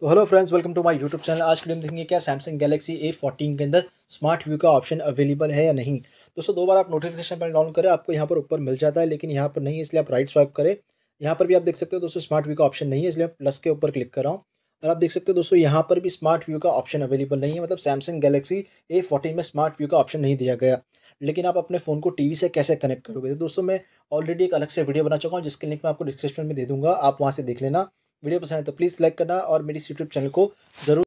तो hello friends welcome to my YouTube channel आज के लिए हम देखेंगे क्या सैमसंग गैलेक्सी ए फोर्टीन के अंदर स्मार्ट व्यू का ऑप्शन अवेलेबल है या नहीं दोस्तों दो बार आप नोटिफिकेशन पर डाउन करें आपको यहाँ पर ऊपर मिल जाता है लेकिन यहाँ पर नहीं इसलिए आप राइट स्वाइप करें यहाँ पर भी आप देख सकते हो दोस्तों स्मार्ट व्यू का ऑप्शन नहीं है इसलिए प्लस के ऊपर क्लिक कर रहा हूँ और आप देख सकते हो दोस्तों यहाँ पर भी स्मार्ट व्यू का ऑप्शन अवेलेबल नहीं है मतलब सैमसंग गैलेक्सी ए फोर्टीन में स्मार्ट व्यू का ऑप्शन नहीं दिया गया लेकिन आप अपने फ़ोन को टीवी से कैसे कनेक्ट करोगे तो दोस्तों मैं ऑलरेडी एक अलग से वीडियो बना चुका हूँ जिसके लिंक मैं आपको डिस्क्रिप्शन में दे दूँगा आप वहाँ से देख लेना वीडियो पसंद है तो प्लीज़ लाइक करना और मेरी यूट्यूब चैनल को जरूर